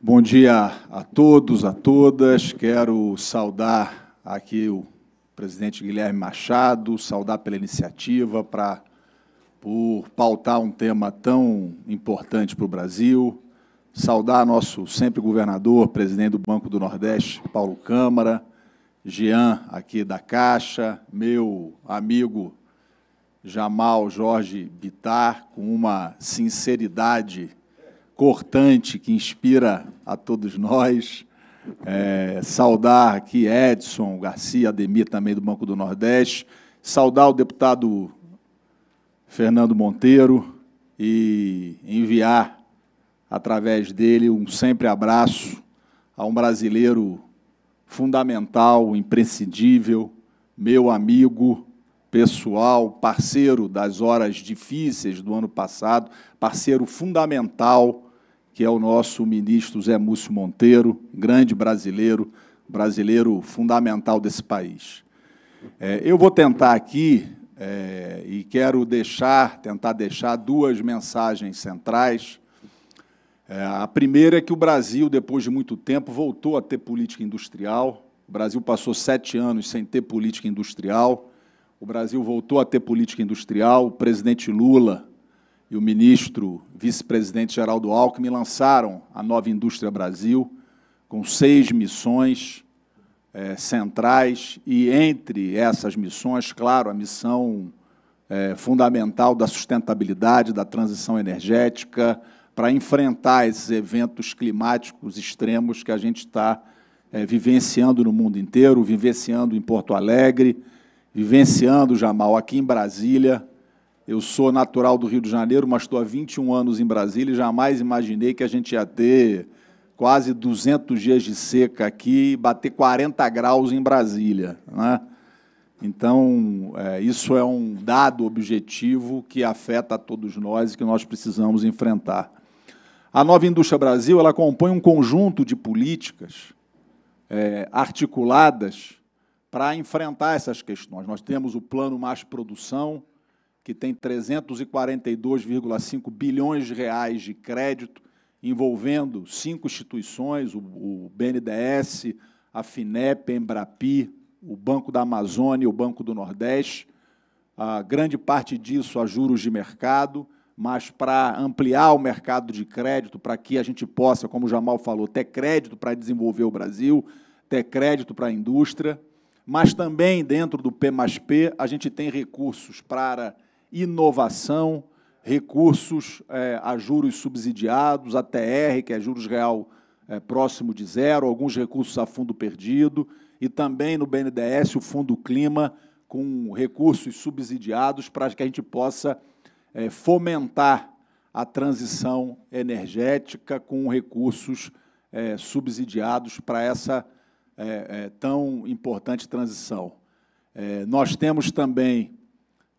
Bom dia a todos, a todas. Quero saudar aqui o presidente Guilherme Machado, saudar pela iniciativa para por pautar um tema tão importante para o Brasil. Saudar nosso sempre governador, presidente do Banco do Nordeste, Paulo Câmara, Jean aqui da Caixa, meu amigo Jamal Jorge Bitar, com uma sinceridade cortante que inspira a todos nós. É, saudar aqui Edson Garcia, Ademir também do Banco do Nordeste. Saudar o deputado Fernando Monteiro e enviar, através dele, um sempre abraço a um brasileiro fundamental, imprescindível, meu amigo pessoal, parceiro das horas difíceis do ano passado, parceiro fundamental que é o nosso ministro Zé Múcio Monteiro, grande brasileiro, brasileiro fundamental desse país. É, eu vou tentar aqui, é, e quero deixar, tentar deixar duas mensagens centrais. É, a primeira é que o Brasil, depois de muito tempo, voltou a ter política industrial. O Brasil passou sete anos sem ter política industrial. O Brasil voltou a ter política industrial. O presidente Lula e o ministro vice-presidente Geraldo Alckmin lançaram a Nova Indústria Brasil, com seis missões é, centrais, e entre essas missões, claro, a missão é, fundamental da sustentabilidade, da transição energética, para enfrentar esses eventos climáticos extremos que a gente está é, eh, vivenciando no mundo inteiro, vivenciando em Porto Alegre, vivenciando, Jamal, aqui em Brasília, eu sou natural do Rio de Janeiro, mas estou há 21 anos em Brasília e jamais imaginei que a gente ia ter quase 200 dias de seca aqui e bater 40 graus em Brasília. Né? Então, é, isso é um dado objetivo que afeta a todos nós e que nós precisamos enfrentar. A nova indústria Brasil ela compõe um conjunto de políticas é, articuladas para enfrentar essas questões. Nós temos o plano Mais Produção, que tem 342,5 bilhões de reais de crédito, envolvendo cinco instituições, o, o BNDES, a FINEP, a Embrapi, o Banco da Amazônia e o Banco do Nordeste. A grande parte disso a juros de mercado, mas para ampliar o mercado de crédito, para que a gente possa, como o Jamal falou, ter crédito para desenvolver o Brasil, ter crédito para a indústria, mas também dentro do P+P a gente tem recursos para inovação, recursos é, a juros subsidiados, a TR, que é juros real é, próximo de zero, alguns recursos a fundo perdido, e também no BNDES o Fundo Clima, com recursos subsidiados para que a gente possa é, fomentar a transição energética com recursos é, subsidiados para essa é, é, tão importante transição. nós temos também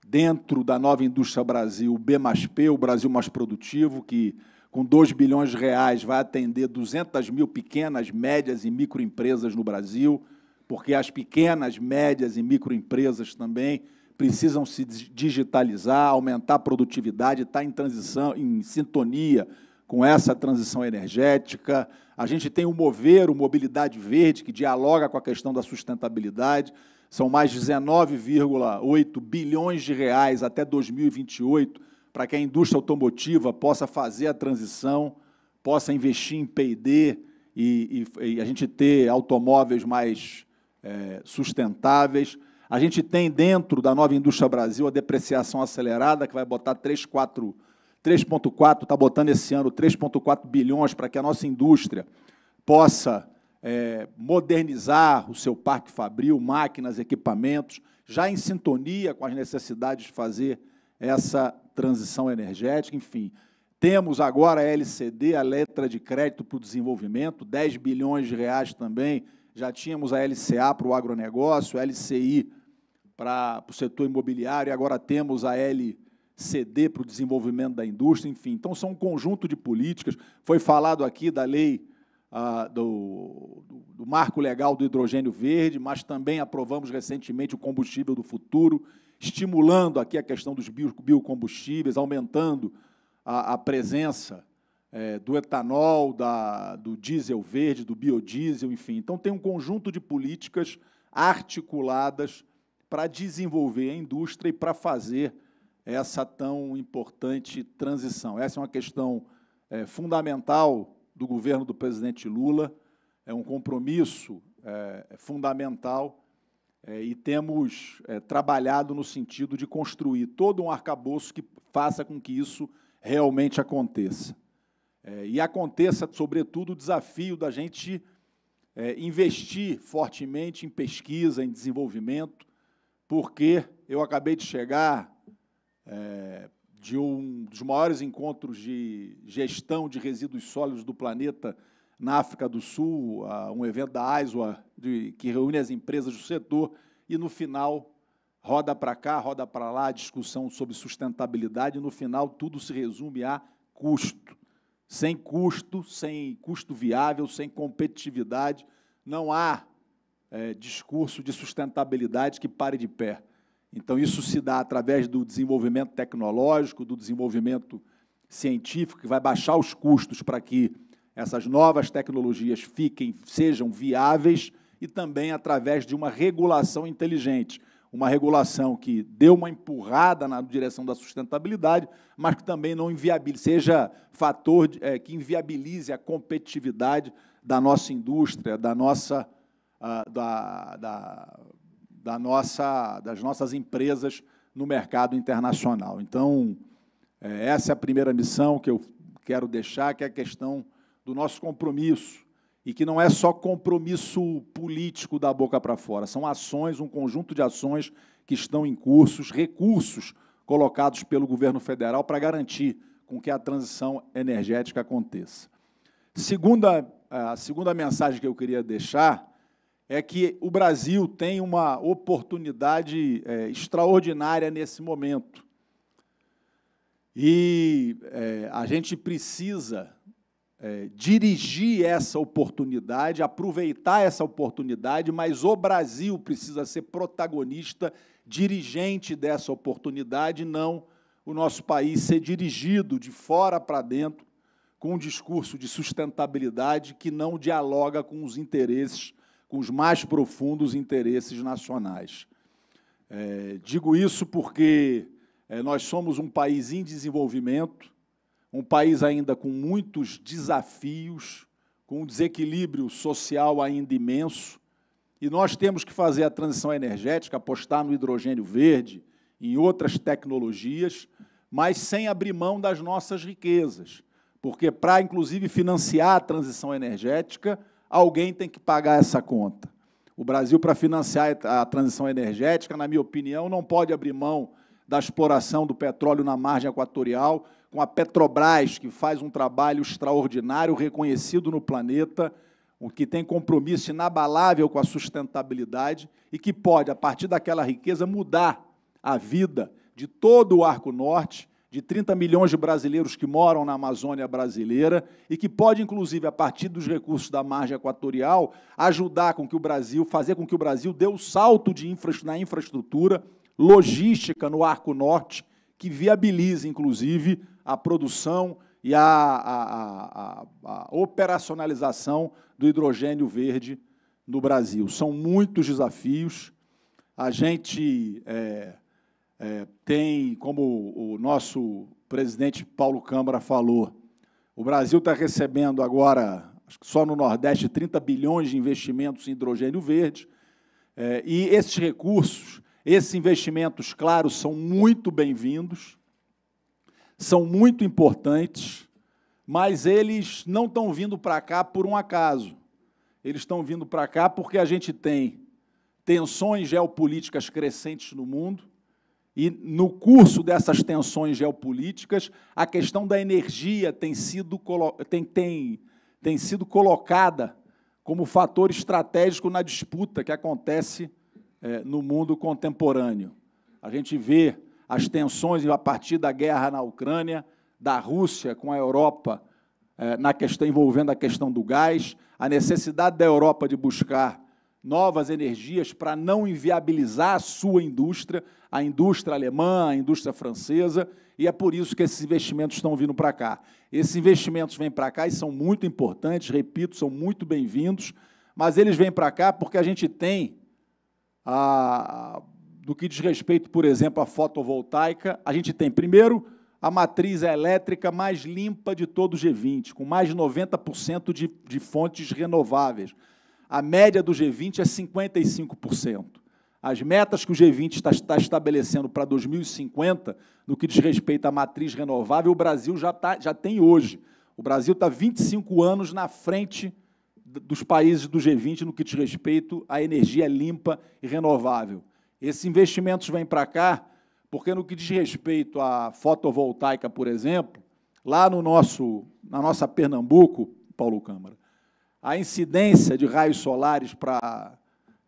dentro da nova indústria Brasil, o B mais P, o Brasil mais produtivo, que com 2 bilhões de reais vai atender 200 mil pequenas, médias e microempresas no Brasil, porque as pequenas, médias e microempresas também precisam se digitalizar, aumentar a produtividade, estar tá em transição, em sintonia com essa transição energética. A gente tem o Mover, o Mobilidade Verde, que dialoga com a questão da sustentabilidade. São mais 19,8 bilhões de reais até 2028 para que a indústria automotiva possa fazer a transição, possa investir em P&D e, e, e, a gente ter automóveis mais é, sustentáveis. A gente tem dentro da nova indústria Brasil a depreciação acelerada, que vai botar 3,4, 3,4, está botando esse ano 3,4 bilhões para que a nossa indústria possa é, modernizar o seu parque fabril, máquinas, equipamentos, já em sintonia com as necessidades de fazer essa transição energética, enfim. Temos agora a LCD, a letra de crédito para o desenvolvimento, 10 bilhões de reais também. Já tínhamos a LCA para o agronegócio, a LCI para o setor imobiliário, e agora temos a LCD para o desenvolvimento da indústria, enfim. Então, são um conjunto de políticas. Foi falado aqui da lei do, do, do marco legal do hidrogênio verde, mas também aprovamos recentemente o combustível do futuro, estimulando aqui a questão dos biocombustíveis, aumentando a, a presença é, do etanol, da, do diesel verde, do biodiesel, enfim. Então, tem um conjunto de políticas articuladas para desenvolver a indústria e para fazer essa tão importante transição. Essa é uma questão é, fundamental do governo do presidente Lula, é um compromisso é, é, fundamental é, e temos é, trabalhado no sentido de construir todo um arcabouço que faça com que isso realmente aconteça. É, e aconteça, sobretudo, o desafio da gente é, investir fortemente em pesquisa, em desenvolvimento, porque eu acabei de chegar de um dos maiores encontros de gestão de resíduos sólidos do planeta na África do Sul, um evento da ISOA de, que reúne as empresas do setor, e no final roda para cá, roda para lá a discussão sobre sustentabilidade, e no final tudo se resume a custo. Sem custo, sem custo viável, sem competitividade, não há é, discurso de sustentabilidade que pare de pé. Então, isso se dá através do desenvolvimento tecnológico, do desenvolvimento científico, que vai baixar os custos para que essas novas tecnologias fiquem, sejam viáveis, e também através de uma regulação inteligente, uma regulação que dê uma empurrada na direção da sustentabilidade, mas que também não inviabilize, seja fator de, é, que inviabilize a competitividade da nossa indústria, da nossa ah, da, da da nossa, das nossas empresas no mercado internacional. Então, é, essa é a primeira missão que eu quero deixar, que é a questão do nosso compromisso, e que não é só compromisso político da boca para fora, são ações, um conjunto de ações que estão em cursos, recursos colocados pelo governo federal para garantir com que a transição energética aconteça. Segunda, a segunda mensagem que eu queria deixar é que o Brasil tem uma oportunidade é, extraordinária nesse momento. E é, a gente precisa é, dirigir essa oportunidade, aproveitar essa oportunidade, mas o Brasil precisa ser protagonista, dirigente dessa oportunidade, não o nosso país ser dirigido de fora para dentro com um discurso de sustentabilidade que não dialoga com os interesses com os mais profundos interesses nacionais. É, digo isso porque é, nós somos um país em desenvolvimento, um país ainda com muitos desafios, com um desequilíbrio social ainda imenso, e nós temos que fazer a transição energética, apostar no hidrogênio verde, em outras tecnologias, mas sem abrir mão das nossas riquezas. Porque, para inclusive financiar a transição energética, alguém tem que pagar essa conta. O Brasil, para financiar a transição energética, na minha opinião, não pode abrir mão da exploração do petróleo na margem equatorial, com a Petrobras, que faz um trabalho extraordinário, reconhecido no planeta, o que tem compromisso inabalável com a sustentabilidade e que pode, a partir daquela riqueza, mudar a vida de todo o Arco Norte de 30 milhões de brasileiros que moram na Amazônia brasileira e que pode, inclusive, a partir dos recursos da margem equatorial, ajudar com que o Brasil, fazer com que o Brasil dê o um salto de infra, na infraestrutura logística no Arco Norte, que viabilize, inclusive, a produção e a, a, a, a operacionalização do hidrogênio verde no Brasil. São muitos desafios. A gente. É, é, tem, como o nosso presidente Paulo Câmara falou, o Brasil está recebendo agora, só no Nordeste, 30 bilhões de investimentos em hidrogênio verde, é, e esses recursos, esses investimentos, claro, são muito bem-vindos, são muito importantes, mas eles não estão vindo para cá por um acaso. Eles estão vindo para cá porque a gente tem tensões geopolíticas crescentes no mundo, e no curso dessas tensões geopolíticas, a questão da energia tem sido, tem, tem, tem sido colocada como fator estratégico na disputa que acontece é, no mundo contemporâneo. A gente vê as tensões a partir da guerra na Ucrânia, da Rússia com a Europa é, na questão envolvendo a questão do gás, a necessidade da Europa de buscar novas energias para não inviabilizar a sua indústria, a indústria alemã, a indústria francesa, e é por isso que esses investimentos estão vindo para cá. Esses investimentos vêm para cá e são muito importantes, repito, são muito bem-vindos, mas eles vêm para cá porque a gente tem, a, do que diz respeito, por exemplo, à fotovoltaica, a gente tem, primeiro, a matriz elétrica mais limpa de todo o G20, com mais de 90% de, de fontes renováveis. A média do G20 é 55%. As metas que o G20 está, está estabelecendo para 2050, no que diz respeito à matriz renovável, o Brasil já, tá, já tem hoje. O Brasil está 25 anos na frente dos países do G20 no que diz respeito à energia limpa e renovável. Esses investimentos vêm para cá porque, no que diz respeito à fotovoltaica, por exemplo, lá no nosso, na nossa Pernambuco, Paulo Câmara, a incidência de raios solares para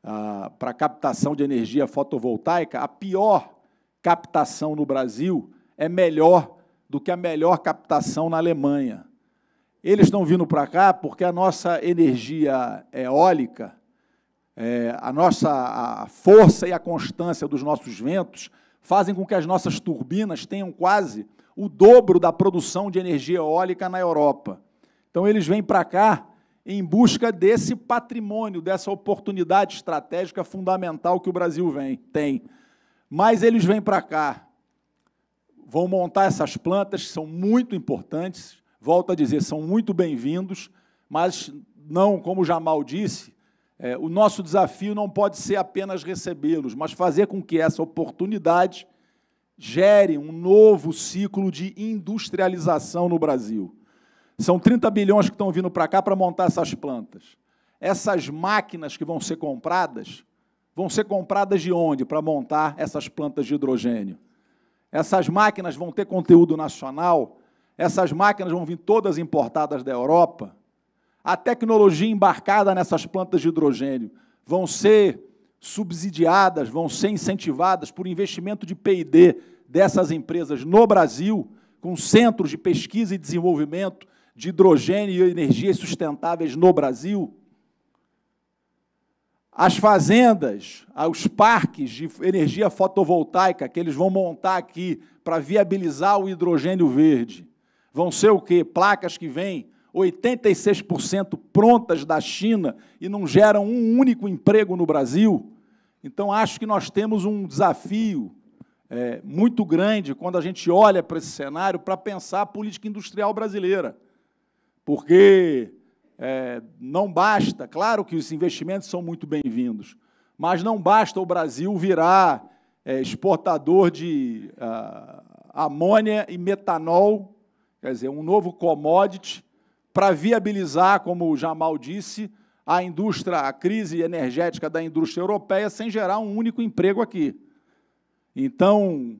a, para captação de energia fotovoltaica, a pior captação no Brasil é melhor do que a melhor captação na Alemanha. Eles estão vindo para cá porque a nossa energia eólica, é, a nossa a força e a constância dos nossos ventos fazem com que as nossas turbinas tenham quase o dobro da produção de energia eólica na Europa. Então, eles vêm para cá em busca desse patrimônio, dessa oportunidade estratégica fundamental que o Brasil vem, tem. Mas eles vêm para cá, vão montar essas plantas, são muito importantes, volto a dizer, são muito bem-vindos, mas não, como o Jamal disse, é, o nosso desafio não pode ser apenas recebê-los, mas fazer com que essa oportunidade gere um novo ciclo de industrialização no Brasil. São 30 bilhões que estão vindo para cá para montar essas plantas. Essas máquinas que vão ser compradas, vão ser compradas de onde para montar essas plantas de hidrogênio? Essas máquinas vão ter conteúdo nacional? Essas máquinas vão vir todas importadas da Europa? A tecnologia embarcada nessas plantas de hidrogênio vão ser subsidiadas, vão ser incentivadas por investimento de PD dessas empresas no Brasil, com centros de pesquisa e desenvolvimento de hidrogênio e energias sustentáveis no Brasil, as fazendas, ah, os parques de energia fotovoltaica que eles vão montar aqui para viabilizar o hidrogênio verde, vão ser o quê? Placas que vêm 86% prontas da China e não geram um único emprego no Brasil. Então, acho que nós temos um desafio é, muito grande quando a gente olha para esse cenário para pensar a política industrial brasileira porque é, não basta, claro que os investimentos são muito bem-vindos, mas não basta o Brasil virar é, exportador de ah, amônia e metanol, quer dizer, um novo commodity, para viabilizar, como o Jamal disse, a indústria, a crise energética da indústria europeia sem gerar um único emprego aqui. Então,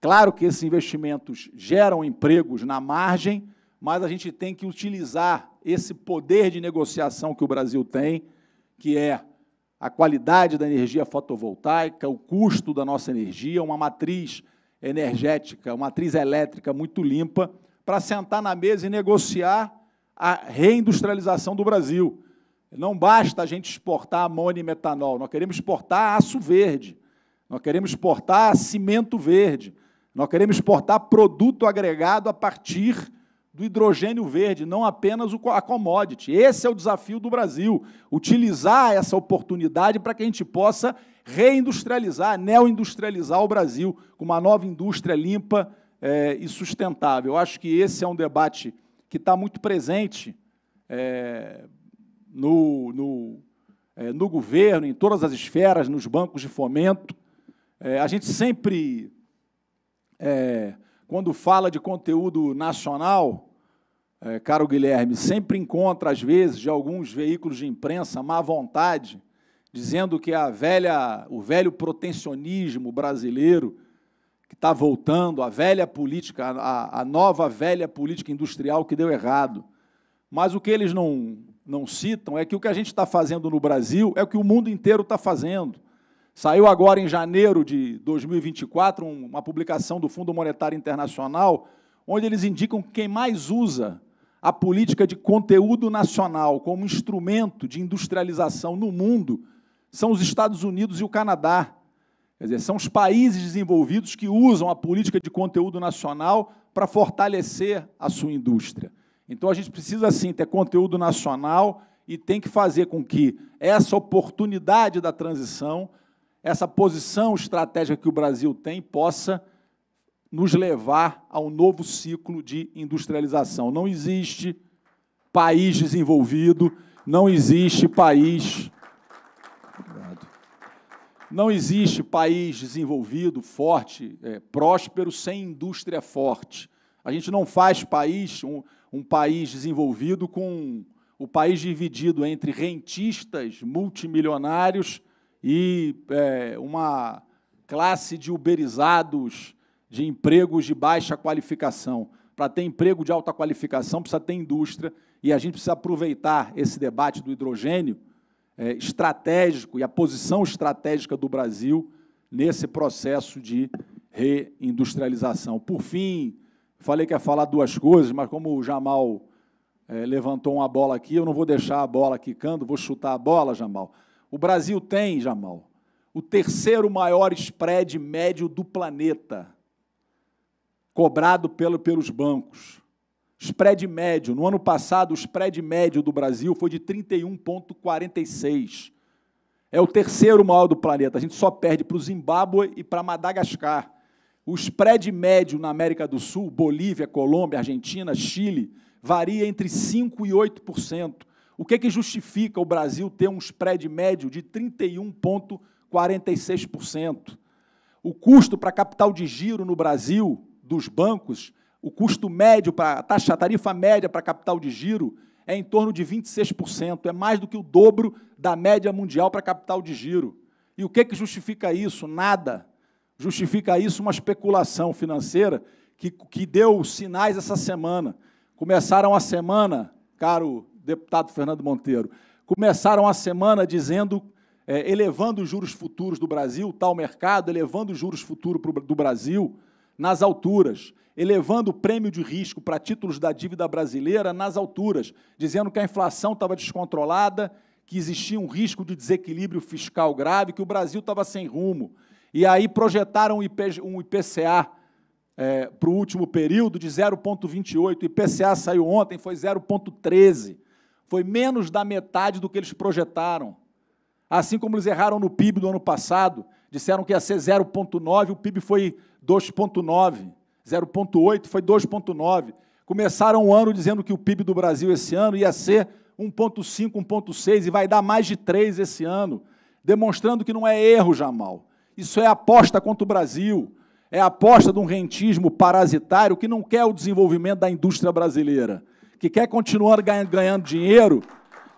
claro que esses investimentos geram empregos na margem, mas a gente tem que utilizar esse poder de negociação que o Brasil tem, que é a qualidade da energia fotovoltaica, o custo da nossa energia, uma matriz energética, uma matriz elétrica muito limpa, para sentar na mesa e negociar a reindustrialização do Brasil. Não basta a gente exportar amônia e metanol, nós queremos exportar aço verde, nós queremos exportar cimento verde, nós queremos exportar produto agregado a partir do hidrogênio verde, não apenas a commodity. Esse é o desafio do Brasil, utilizar essa oportunidade para que a gente possa reindustrializar, neoindustrializar o Brasil com uma nova indústria limpa é, e sustentável. Eu acho que esse é um debate que está muito presente é, no, no, é, no governo, em todas as esferas, nos bancos de fomento. a gente sempre quando fala de conteúdo nacional, é, caro Guilherme, sempre encontra, às vezes, de alguns veículos de imprensa, má vontade, dizendo que a velha, o velho protecionismo brasileiro que está voltando, a velha política, a, a nova velha política industrial que deu errado. Mas o que eles não, não citam é que o que a gente está fazendo no Brasil é o que o mundo inteiro está fazendo. Saiu agora em janeiro de 2024 uma publicação do Fundo Monetário Internacional, onde eles indicam que quem mais usa a política de conteúdo nacional como instrumento de industrialização no mundo são os Estados Unidos e o Canadá. Quer dizer, são os países desenvolvidos que usam a política de conteúdo nacional para fortalecer a sua indústria. Então a gente precisa sim ter conteúdo nacional e tem que fazer com que essa oportunidade da transição essa posição estratégica que o Brasil tem possa nos levar a um novo ciclo de industrialização. Não existe país desenvolvido, não existe país. Não existe país desenvolvido, forte, é, próspero, sem indústria forte. A gente não faz país, um, um país desenvolvido com o país dividido entre rentistas multimilionários e é, uma classe de uberizados de empregos de baixa qualificação. Para ter emprego de alta qualificação, precisa ter indústria, e a gente precisa aproveitar esse debate do hidrogênio é, estratégico e a posição estratégica do Brasil nesse processo de reindustrialização. Por fim, falei que ia falar duas coisas, mas como o Jamal é, levantou uma bola aqui, eu não vou deixar a bola quicando, vou chutar a bola, Jamal. O Brasil tem, Jamal, o terceiro maior spread médio do planeta, cobrado pelo, pelos bancos. Spread médio. No ano passado, o spread médio do Brasil foi de 31,46. É o terceiro maior do planeta. A gente só perde para o Zimbábue e para Madagascar. O spread médio na América do Sul, Bolívia, Colômbia, Argentina, Chile, varia entre 5% e 8%. O que, é que justifica o Brasil ter um spread médio de 31,46%? O custo para capital de giro no Brasil, dos bancos, o custo médio para a taxa, a tarifa média para capital de giro é em torno de 26%, é mais do que o dobro da média mundial para capital de giro. E o que, é que justifica isso? Nada. Justifica isso uma especulação financeira que, que deu sinais essa semana. Começaram a semana, caro deputado Fernando Monteiro, começaram a semana dizendo, é, elevando os juros futuros do Brasil, tal mercado, elevando os juros futuros do Brasil nas alturas, elevando o prêmio de risco para títulos da dívida brasileira nas alturas, dizendo que a inflação estava descontrolada, que existia um risco de desequilíbrio fiscal grave, que o Brasil estava sem rumo. E aí projetaram um, IPCA é, para o último período de 0,28. O IPCA saiu ontem, foi 0,13. Foi menos da metade do que eles projetaram. Assim como eles erraram no PIB do ano passado, disseram que ia ser 0,9, o PIB foi 2,9. 0,8 foi 2,9. Começaram o ano dizendo que o PIB do Brasil esse ano ia ser 1,5, 1,6 e vai dar mais de 3 esse ano, demonstrando que não é erro, Jamal. Isso é aposta contra o Brasil. É aposta de um rentismo parasitário que não quer o desenvolvimento da indústria brasileira que quer continuar ganhando dinheiro,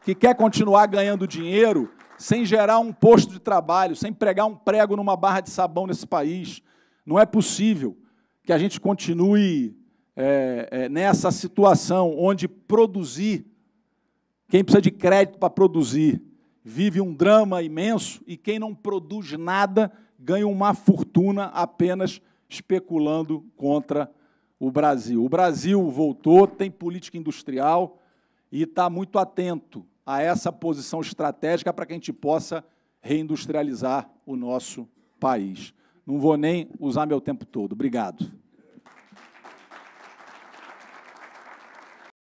que quer continuar ganhando dinheiro sem gerar um posto de trabalho, sem pregar um prego numa barra de sabão nesse país. Não é possível que a gente continue é, é, nessa situação onde produzir, quem precisa de crédito para produzir, vive um drama imenso e quem não produz nada ganha uma fortuna apenas especulando contra a o Brasil. O Brasil voltou, tem política industrial e está muito atento a essa posição estratégica para que a gente possa reindustrializar o nosso país. Não vou nem usar meu tempo todo. Obrigado.